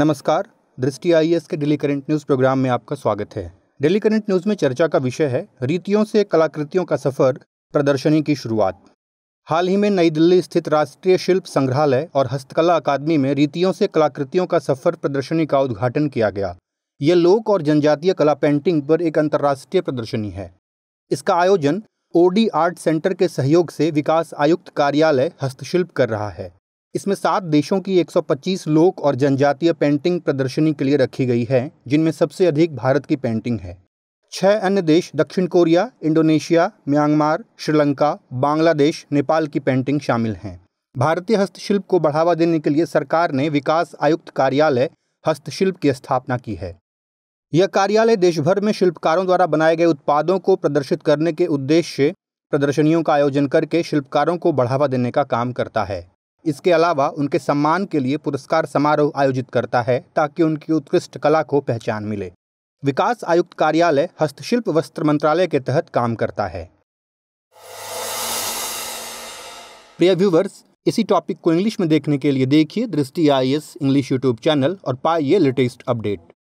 नमस्कार दृष्टि आई के डेली करंट न्यूज़ प्रोग्राम में आपका स्वागत है डेली करंट न्यूज़ में चर्चा का विषय है रीतियों से कलाकृतियों का सफ़र प्रदर्शनी की शुरुआत हाल ही में नई दिल्ली स्थित राष्ट्रीय शिल्प संग्रहालय और हस्तकला अकादमी में रीतियों से कलाकृतियों का सफ़र प्रदर्शनी का उद्घाटन किया गया यह लोक और जनजातीय कला पेंटिंग पर एक अंतर्राष्ट्रीय प्रदर्शनी है इसका आयोजन ओडी आर्ट सेंटर के सहयोग से विकास आयुक्त कार्यालय हस्तशिल्प कर रहा है इसमें सात देशों की 125 लोक और जनजातीय पेंटिंग प्रदर्शनी के लिए रखी गई है जिनमें सबसे अधिक भारत की पेंटिंग है छह अन्य देश दक्षिण Korea Indonesia Myanmar Sri Lanka Bangladesh Nepal की पेंटिंग शामिल हैं भारतीय हस्तशिल्प को बढ़ावा देने के लिए सरकार ने विकास आयुक्त कार्यालय हस्तशिल्प की स्थापना की है यह कार्यालय देशभर में शिल्पकारों द्वारा बनाए गए उत्पादों को प्रदर्शित करने के उद्देश्य प्रदर्शनियों का आयोजन करके शिल्पकारों को बढ़ावा देने का काम करता है इसके अलावा उनके सम्मान के लिए पुरस्कार समारोह आयोजित करता है ताकि उनकी उत्कृष्ट कला को पहचान मिले विकास आयुक्त कार्यालय हस्तशिल्प वस्त्र मंत्रालय के तहत काम करता है प्रिय व्यूवर्स इसी टॉपिक को इंग्लिश में देखने के लिए देखिए दृष्टि आई इंग्लिश यूट्यूब चैनल और पाइए लेटेस्ट अपडेट